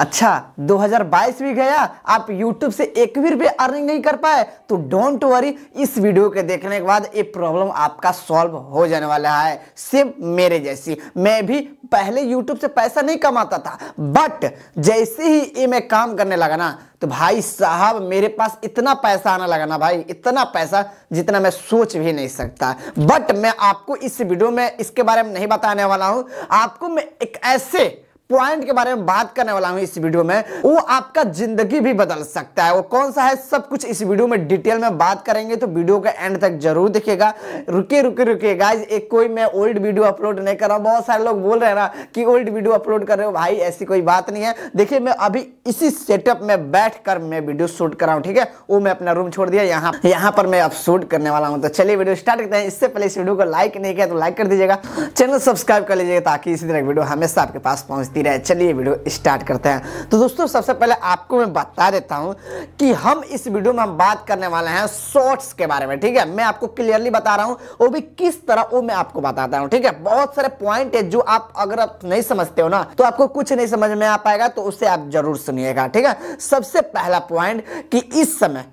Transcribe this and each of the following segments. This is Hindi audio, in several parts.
अच्छा 2022 भी गया आप YouTube से एक भी रुपये अर्निंग नहीं कर पाए तो डोंट वरी इस वीडियो के देखने के बाद ये प्रॉब्लम आपका सॉल्व हो जाने वाला है सिर्फ मेरे जैसी मैं भी पहले YouTube से पैसा नहीं कमाता था बट जैसे ही ये मैं काम करने लगा ना तो भाई साहब मेरे पास इतना पैसा आना लगा ना भाई इतना पैसा जितना मैं सोच भी नहीं सकता बट मैं आपको इस वीडियो में इसके बारे में नहीं बताने वाला हूँ आपको मैं एक ऐसे पॉइंट के बारे में बात करने वाला हूँ इस वीडियो में वो आपका जिंदगी भी बदल सकता है वो कौन सा है सब कुछ इस वीडियो में डिटेल में बात करेंगे तो वीडियो का एंड तक जरूर देखिएगा रुके रुके रुके गाइज एक कोई मैं ओल्ड वीडियो अपलोड नहीं कर रहा हूं बहुत सारे लोग बोल रहे हैं ना कि ओल्ड वीडियो अपलोड कर रहे हो भाई ऐसी कोई बात नहीं है देखिए मैं अभी इसी सेटअप में बैठ कर मैं वीडियो शूट कर रहा हूँ ठीक है वो मैं अपना रूम छोड़ दिया यहाँ यहाँ पर मैं अब शूट करने वाला हूँ तो चलिए वीडियो स्टार्ट करते हैं इससे पहले इस वीडियो को लाइक नहीं किया तो लाइक कर दीजिएगा चैनल सब्सक्राइब कर लीजिएगा ताकि इसी तरह वीडियो हमेशा आपके पास पहुंचती बनती रहे चलिए वीडियो स्टार्ट करते हैं तो दोस्तों सबसे पहले आपको मैं बता देता हूँ कि हम इस वीडियो में हम बात करने वाले हैं शॉर्ट्स के बारे में ठीक है मैं आपको क्लियरली बता रहा हूँ वो भी किस तरह वो मैं आपको बताता हूँ ठीक है बहुत सारे पॉइंट है जो आप अगर आप नहीं समझते हो ना तो आपको कुछ नहीं समझ में आ पाएगा तो उसे आप जरूर सुनिएगा ठीक है सबसे पहला पॉइंट कि इस समय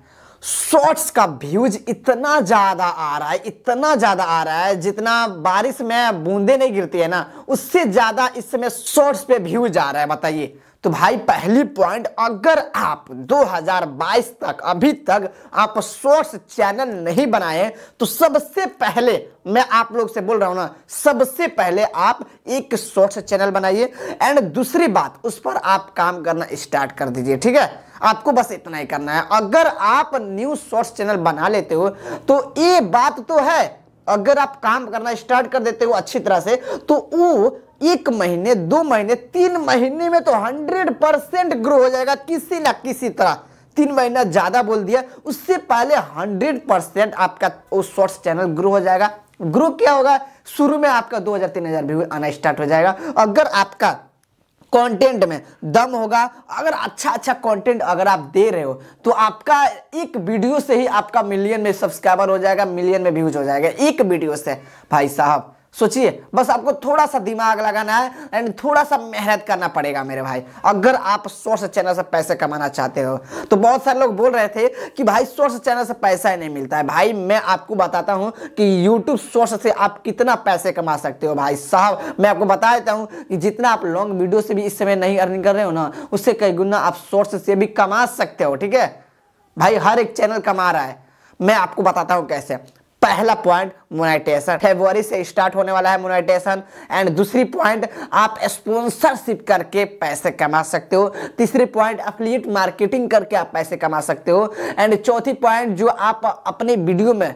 शॉर्ट्स का व्यूज इतना ज़्यादा आ रहा है इतना ज़्यादा आ रहा है जितना बारिश में बूंदे नहीं गिरती है ना उससे ज़्यादा इस समय शॉर्ट्स पे व्यूज आ रहा है बताइए तो भाई पहली पॉइंट अगर आप 2022 तक अभी तक आप सोर्स चैनल नहीं बनाए तो सबसे पहले मैं आप लोग से बोल रहा हूं ना सबसे पहले आप एक सोर्स चैनल बनाइए एंड दूसरी बात उस पर आप काम करना स्टार्ट कर दीजिए ठीक है आपको बस इतना ही करना है अगर आप न्यूज सोर्स चैनल बना लेते हो तो ये बात तो है अगर आप काम करना स्टार्ट कर देते हो अच्छी तरह से तो वो एक महीने दो महीने तीन महीने में तो हंड्रेड परसेंट ग्रो हो जाएगा किसी ना किसी तरह तीन महीना ज़्यादा बोल दिया उससे पहले हंड्रेड परसेंट आपका वो शॉर्ट्स चैनल ग्रो हो जाएगा ग्रो क्या होगा शुरू में आपका दो हज़ार तीन हज़ार व्यू आना स्टार्ट हो जाएगा अगर आपका कंटेंट में दम होगा अगर अच्छा अच्छा कंटेंट अगर आप दे रहे हो तो आपका एक वीडियो से ही आपका मिलियन में सब्सक्राइबर हो जाएगा मिलियन में व्यूज हो जाएगा एक वीडियो से भाई साहब सोचिए बस आपको थोड़ा सा दिमाग लगाना है एंड थोड़ा सा मेहनत करना पड़ेगा मेरे भाई अगर आप सोर्स चैनल से पैसे कमाना चाहते हो तो बहुत सारे लोग बोल रहे थे कि भाई सोर्स चैनल से पैसा ही नहीं मिलता है भाई मैं आपको बताता हूँ कि यूट्यूब सोर्स से आप कितना पैसे कमा सकते हो भाई साहब मैं आपको बता देता हूँ कि जितना आप लॉन्ग वीडियो से भी इस समय नहीं अर्निंग कर रहे हो ना उससे कई गुना आप सोर्स से भी कमा सकते हो ठीक है भाई हर एक चैनल कमा रहा है मैं आपको बताता हूँ कैसे पहला पॉइंट मोनाइटेशन फेब्रुवरी से स्टार्ट होने वाला है मोनाइटेशन एंड दूसरी पॉइंट आप स्पॉन्सरशिप करके पैसे कमा सकते हो तीसरी पॉइंट अफिलिएट मार्केटिंग करके आप पैसे कमा सकते हो एंड चौथी पॉइंट जो आप अपने वीडियो में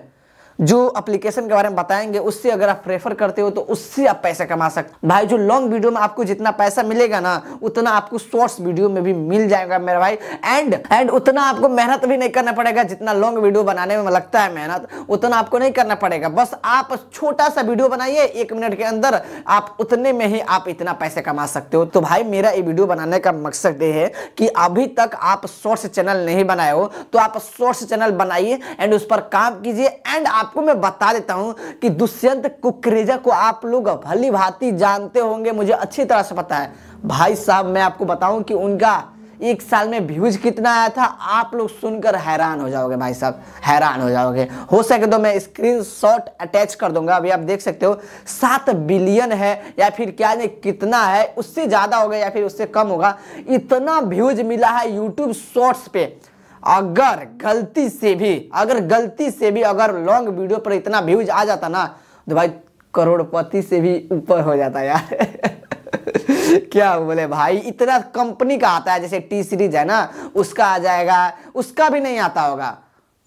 जो एप्लीकेशन के बारे में बताएंगे उससे अगर आप प्रेफर करते हो तो उससे आप पैसा कमा सकते भाई जो लॉन्ग वीडियो में आपको जितना पैसा मिलेगा ना उतना आपको शॉर्ट्स वीडियो में भी मिल जाएगा मेरा भाई एंड एंड उतना आपको मेहनत भी नहीं करना पड़ेगा जितना लॉन्ग वीडियो बनाने में लगता है मेहनत उतना आपको नहीं करना पड़ेगा बस आप छोटा सा वीडियो बनाइए एक मिनट के अंदर आप उतने में ही आप इतना पैसे कमा सकते हो तो भाई मेरा ये वीडियो बनाने का मकसद ये है कि अभी तक आप शॉर्ट्स चैनल नहीं बनाए हो तो आप शॉर्ट्स चैनल बनाइए एंड उस पर काम कीजिए एंड आप आपको मैं बता देता हूं कि दुष्यंत कुकरेजा को आप लोग भली भांति जानते होंगे मुझे अच्छी तरह से पता है भाई साहब मैं आपको बताऊं कि उनका एक साल में व्यूज कितना आया था आप लोग सुनकर हैरान हो जाओगे भाई साहब हैरान हो जाओगे हो सके तो मैं स्क्रीन शॉट अटैच कर दूंगा अभी आप देख सकते हो सात बिलियन है या फिर क्या नहीं कितना है उससे ज़्यादा होगा या फिर उससे कम होगा इतना व्यूज मिला है यूट्यूब शॉर्ट्स पे अगर गलती से भी अगर गलती से भी अगर लॉन्ग वीडियो पर इतना व्यूज आ जाता ना तो भाई करोड़पति से भी ऊपर हो जाता यार क्या बोले भाई इतना कंपनी का आता है जैसे टी सीरीज है ना उसका आ जाएगा उसका भी नहीं आता होगा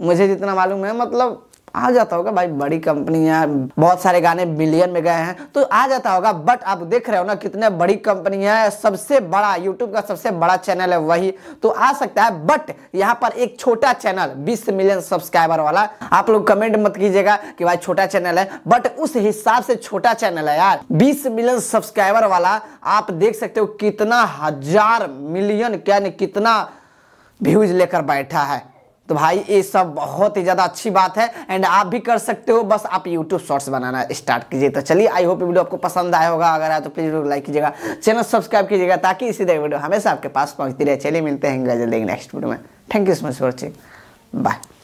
मुझे जितना मालूम है मतलब आ जाता होगा भाई बड़ी कंपनी है बहुत सारे गाने मिलियन में गए हैं तो आ जाता होगा बट आप देख रहे हो ना कितने बड़ी कंपनी है सबसे बड़ा यूट्यूब का सबसे बड़ा चैनल है वही तो आ सकता है बट यहाँ पर एक छोटा चैनल बीस मिलियन सब्सक्राइबर वाला आप लोग कमेंट मत कीजिएगा कि भाई छोटा चैनल है बट उस हिसाब से छोटा चैनल है यार बीस मिलियन सब्सक्राइबर वाला आप देख सकते हो कितना हजार मिलियन क्या कितना व्यूज लेकर बैठा है तो भाई ये सब बहुत ही ज़्यादा अच्छी बात है एंड आप भी कर सकते हो बस आप यूट्यूब शॉर्ट्स बनाना स्टार्ट कीजिए तो चलिए आई होप वीडियो आपको पसंद आया होगा अगर आया तो प्लीज़ वीडियो लाइक कीजिएगा चैनल सब्सक्राइब कीजिएगा ताकि इसी तरह वीडियो हमेशा आपके पास पहुँचती रहे चलिए मिलते हैं जल्दी नेक्स्ट वीडियो में thank you so much for watching bye